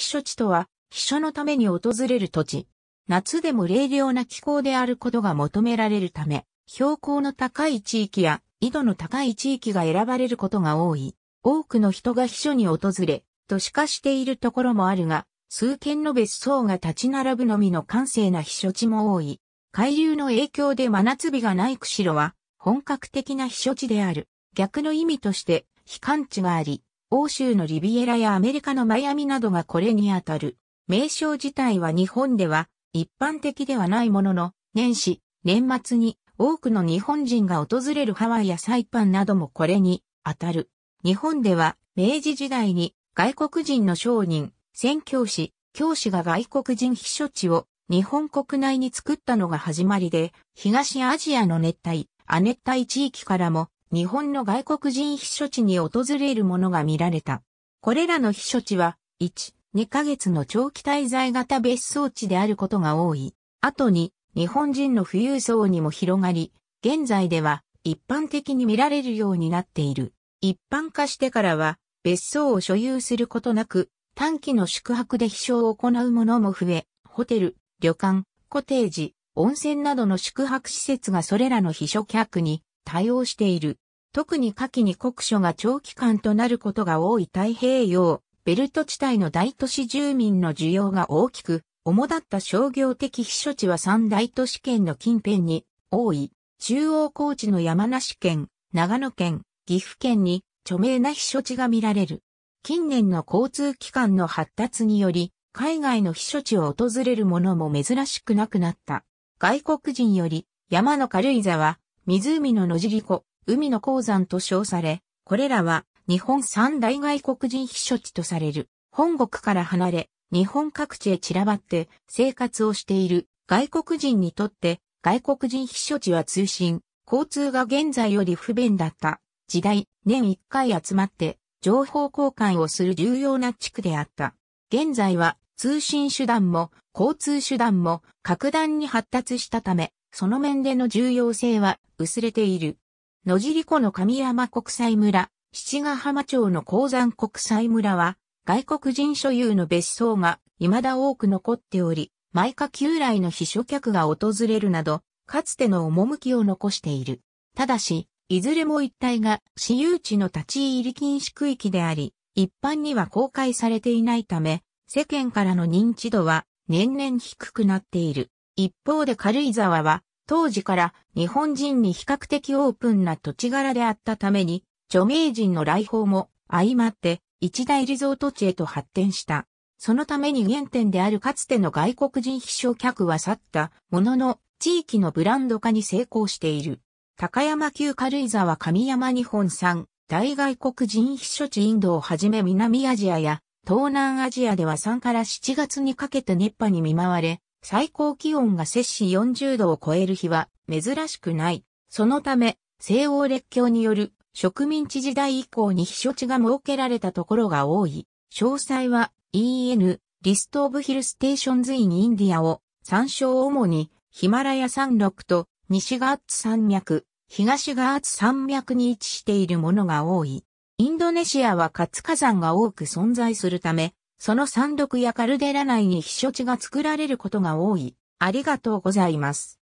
避暑地とは、避暑のために訪れる土地。夏でも冷涼な気候であることが求められるため、標高の高い地域や緯度の高い地域が選ばれることが多い。多くの人が避暑に訪れ、都市化しているところもあるが、数軒の別荘が立ち並ぶのみの閑静な避暑地も多い。海流の影響で真夏日がない釧路は、本格的な避暑地である。逆の意味として、避寒地があり、欧州のリビエラやアメリカのマイアミなどがこれにあたる。名称自体は日本では一般的ではないものの、年始、年末に多くの日本人が訪れるハワイやサイパンなどもこれにあたる。日本では明治時代に外国人の商人、宣教師、教師が外国人避暑地を日本国内に作ったのが始まりで、東アジアの熱帯、亜熱帯地域からも日本の外国人避暑地に訪れるものが見られた。これらの避暑地は、1、2ヶ月の長期滞在型別荘地であることが多い。後に、日本人の富裕層にも広がり、現在では一般的に見られるようになっている。一般化してからは、別荘を所有することなく、短期の宿泊で秘書を行うものも増え、ホテル、旅館、コテージ、温泉などの宿泊施設がそれらの避暑客に対応している。特に夏季に酷暑が長期間となることが多い太平洋、ベルト地帯の大都市住民の需要が大きく、主だった商業的避暑地は三大都市圏の近辺に多い、中央高地の山梨県、長野県、岐阜県に著名な避暑地が見られる。近年の交通機関の発達により、海外の避暑地を訪れるものも珍しくなくなった。外国人より山の軽井沢、湖の野尻湖、海の鉱山と称され、これらは日本三大外国人避暑地とされる、本国から離れ、日本各地へ散らばって生活をしている外国人にとって外国人避暑地は通信、交通が現在より不便だった時代、年1回集まって情報交換をする重要な地区であった。現在は通信手段も交通手段も格段に発達したため、その面での重要性は薄れている。野尻湖の神山国際村、七ヶ浜町の鉱山国際村は、外国人所有の別荘が未だ多く残っており、毎日旧来の秘書客が訪れるなど、かつての趣を残している。ただし、いずれも一帯が私有地の立ち入り禁止区域であり、一般には公開されていないため、世間からの認知度は年々低くなっている。一方で軽井沢は、当時から日本人に比較的オープンな土地柄であったために、著名人の来訪も相まって一大リゾート地へと発展した。そのために原点であるかつての外国人秘書客は去ったものの地域のブランド化に成功している。高山級軽井沢上山日本産大外国人秘書地インドをはじめ南アジアや東南アジアでは3から7月にかけて熱波に見舞われ、最高気温が摂氏40度を超える日は珍しくない。そのため、西欧列強による植民地時代以降に避暑地が設けられたところが多い。詳細は EN リストオブヒルステーションズインインディアを参照主にヒマラヤ山麓と西ガーツ山脈、東ガーツ山脈に位置しているものが多い。インドネシアは活火山が多く存在するため、その山麓やカルデラ内に避暑地が作られることが多い。ありがとうございます。